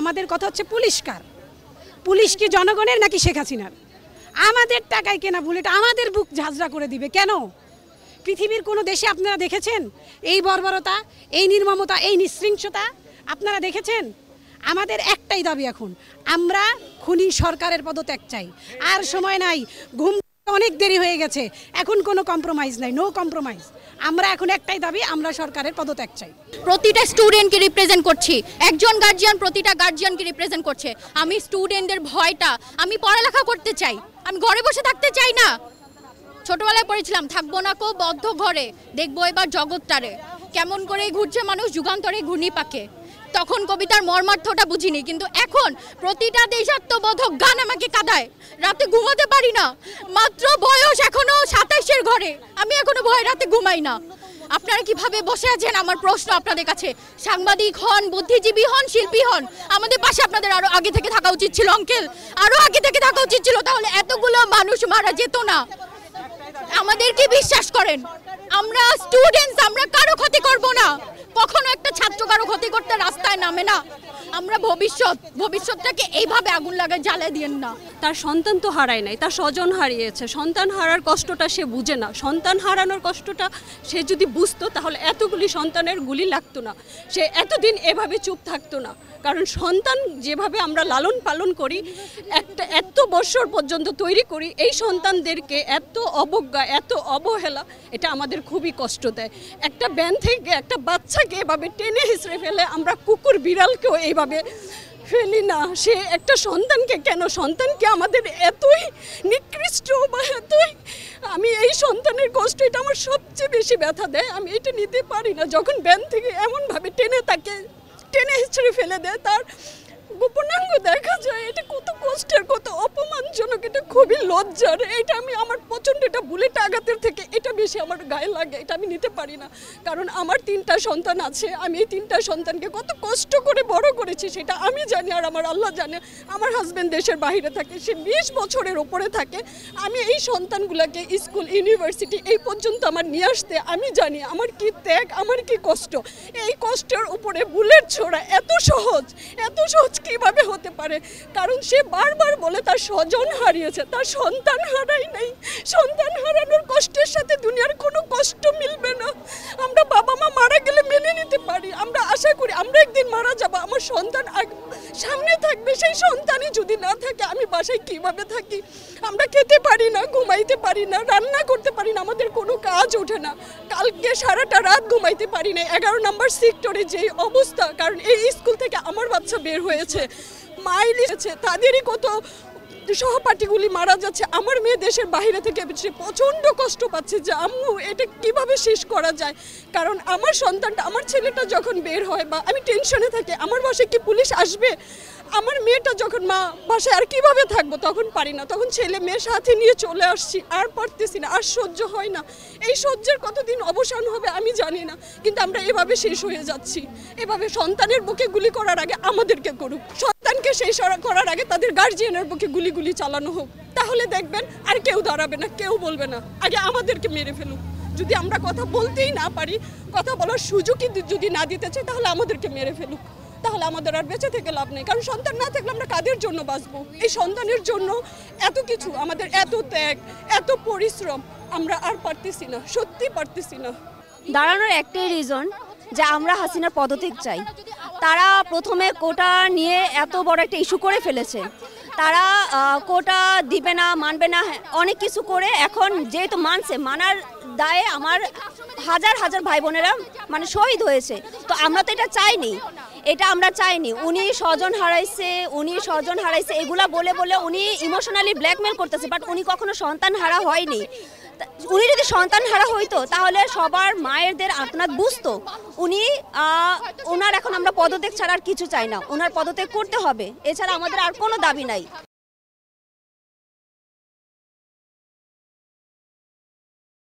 আমাদের কথা হচ্ছে পুলিশ কার পুলিশ কি জনগণের নাকি শেখ হাসিনার আমাদের টাকায় কেনা বুলেট আমাদের বুক ঝাঁঝরা করে দিবে কেন পৃথিবীর কোনো দেশে আপনারা দেখেছেন এই বর্বরতা এই নির্মমতা এই নিঃশৃঙ্খতা আপনারা দেখেছেন আমাদের একটাই দাবি এখন আমরা খুনি সরকারের পদত্যাগ চাই আর সময় নাই ঘুম অনেক দেরি হয়ে গেছে এখন কোনো কম্প্রোমাইজ নাই নো কম্প্রোমাইজ আমরা এখন একটাই দাবি আমরা সরকারের পদত্যাগ চাই প্রতিটা স্টুডেন্টকে রিপ্রেজেন্ট করছি একজন গার্জিয়ান প্রতিটা গার্জিয়ানকে রিপ্রেজেন্ট করছে আমি স্টুডেন্টদের ভয়টা আমি পড়ালেখা করতে চাই আমি ঘরে বসে থাকতে চাই না ছোটবেলায় পড়েছিলাম থাকবো না কো বদ্ধ ঘরে দেখবো এবার জগৎটারে কেমন করে ঘুরছে মানুষ যুগান্তরে ঘূর্ণি পাকে তখন কবিতার মর্মার্থটা বুঝিনি কিন্তু এখন প্রতিটা দেশাত্মবোধক গান আমাকে কাঁদায় রাতে ঘুমাতে পারি না মাত্র বয়স এখনো সাতাইশের ঘরে আমি এখনো ভয় রাতে ঘুমাই না আপনারা কিভাবে বসে আছেন আমার প্রশ্ন আপনাদের কাছে সাংবাদিক হন বুদ্ধিজীবী হন শিল্পী হন আমাদের পাশে আপনাদের আরো আগে থেকে থাকা উচিত ছিল অঙ্কেল আরো আগে থেকে থাকা উচিত ছিল তাহলে এতগুলো মানুষ মারা যেত না আমাদের কি বিশ্বাস করেন আমরা স্টুডেন্টস আমরা কারো ক্ষতি করব না কখনো একটা ছাত্র কারো ক্ষতি করতে রাস্তায় নামে না আমরা ভবিষ্যৎ ভবিষ্যৎটাকে এইভাবে আগুন লাগায় জ্বালা দিয়ে না তার সন্তান তো হারায় নাই তার স্বজন হারিয়েছে সন্তান হারার কষ্টটা সে বুঝে না সন্তান হারানোর কষ্টটা সে যদি বুঝতো তাহলে এতগুলি সন্তানের গুলি লাগতো না সে এতদিন এভাবে চুপ থাকতো না কারণ সন্তান যেভাবে আমরা লালন পালন করি একটা এত বছর পর্যন্ত তৈরি করি এই সন্তানদেরকে এত অবজ্ঞা এত অবহেলা এটা আমাদের খুবই কষ্ট দেয় একটা ব্যান থেকে একটা বাচ্চাকে এভাবে টেনে হিসড়ে ফেলে আমরা কুকুর বিড়ালকেও এইভাবে হবে ফেলি না সে একটা সন্তানকে কেন সন্তানকে আমাদের এতই নিকৃষ্ট বা এতই আমি এই সন্তানের কষ্ট এটা আমার সবচেয়ে বেশি ব্যথা দেয় আমি এটা নিতে পারি না যখন ব্যান থেকে এমনভাবে টেনে তাকে টেনে হিচড়ে ফেলে দেয় তার গোপনাঙ্গ দেখা যায় এটা কত কষ্টের কত অপমানজনক এটা খুবই লজ্জার এটা আমি আমার প্রচণ্ড এটা বুলেট আঘাতের থেকে সে আমার গায়ে লাগে এটা আমি নিতে পারি না কারণ আমার তিনটা সন্তান আছে আমি এই তিনটা সন্তানকে কত কষ্ট করে বড় করেছি সেটা আমি জানি আর আমার আল্লাহ জানে আমার হাজব্যান্ড দেশের বাহিরে থাকে সে বিশ বছরের ওপরে থাকে আমি এই সন্তানগুলোকে স্কুল ইউনিভার্সিটি এই পর্যন্ত আমার নিয়ে আসতে আমি জানি আমার কি ত্যাগ আমার কি কষ্ট এই কষ্টের উপরে বুলেট ছোড়া এত সহজ এত সহজ কিভাবে হতে পারে কারণ সে বারবার বলে তার স্বজন হারিয়েছে তার সন্তান হারাই নাই সামনে থাকবে সেই সন্তানই যদি না থাকে আমি বাসায় কিভাবে থাকি আমরা খেতে পারি না ঘুমাইতে পারি না রান্না করতে পারি না আমাদের কোনো কাজ ওঠে না কালকে সারাটা রাত ঘুমাইতে পারি না এগারো নম্বর সেক্টরে যেই অবস্থা কারণ এই স্কুল থেকে আমার বাচ্চা বের হয়েছে মাইল এসেছে তাদেরই কত সহপাঠীগুলি মারা যাচ্ছে আমার মেয়ে দেশের বাইরে থেকে বেশি প্রচণ্ড কষ্ট পাচ্ছে যে আম্মু এটা কিভাবে শেষ করা যায় কারণ আমার সন্তানটা আমার ছেলেটা যখন বের হয় বা আমি টেনশনে থাকি আমার বাসায় কি পুলিশ আসবে আমার মেয়েটা যখন মা বাসায় আর কিভাবে থাকবো তখন পারি না তখন ছেলে মেয়ের সাথে নিয়ে চলে আসছি আর পারতেছি না আর সহ্য হয় না এই সহ্যের কতদিন অবসান হবে আমি জানি না কিন্তু আমরা এভাবে শেষ হয়ে যাচ্ছি এভাবে সন্তানের বুকে গুলি করার আগে আমাদেরকে করুক তাদেরকে সেই করার আগে তাদের গার্জিয়ানের পক্ষে গুলি গুলি চালানো হোক তাহলে দেখবেন আর কেউ দাঁড়াবে না কেউ বলবে না আগে আমাদেরকে মেরে ফেলুক যদি আমরা কথা বলতেই না পারি কথা বলার সুযোগই যদি না দিতে চাই তাহলে আমাদেরকে মেরে ফেলুক তাহলে আমাদের আর বেঁচে থেকে লাভ নেই কারণ সন্তান না থাকলে আমরা কাদের জন্য বাঁচবো এই সন্তানের জন্য এত কিছু আমাদের এত ত্যাগ এত পরিশ্রম আমরা আর পারতেছি না সত্যি পারতেছি না দাঁড়ানোর একটাই রিজন যে আমরা হাসিনার পদত্যাগ চাই তারা প্রথমে কোটা নিয়ে এত বড় একটা ইস্যু করে ফেলেছে তারা কোটা দিবে না মানবে না অনেক কিছু করে এখন যেহেতু মানছে মানার দায়ে আমার হাজার হাজার ভাই বোনেরা মানে শহীদ হয়েছে তো আমরা তো এটা চাইনি এটা আমরা চাইনি উনি স্বজন হারাইছে উনি স্বজন হারাইছে এগুলা বলে বলে উনি ইমোশনালি ব্ল্যাকমেল করতেছে বাট উনি কখনো সন্তান হারা হয়নি উনি যদি সন্তান হারা হইতো তাহলে সবার মায়েরদের আপনার বুঝতো উনি ওনার এখন আমরা পদত্যাগ ছাড়া আর কিছু চাই না ওনার পদত্যাগ করতে হবে এছাড়া আমাদের আর কোনো দাবি নাই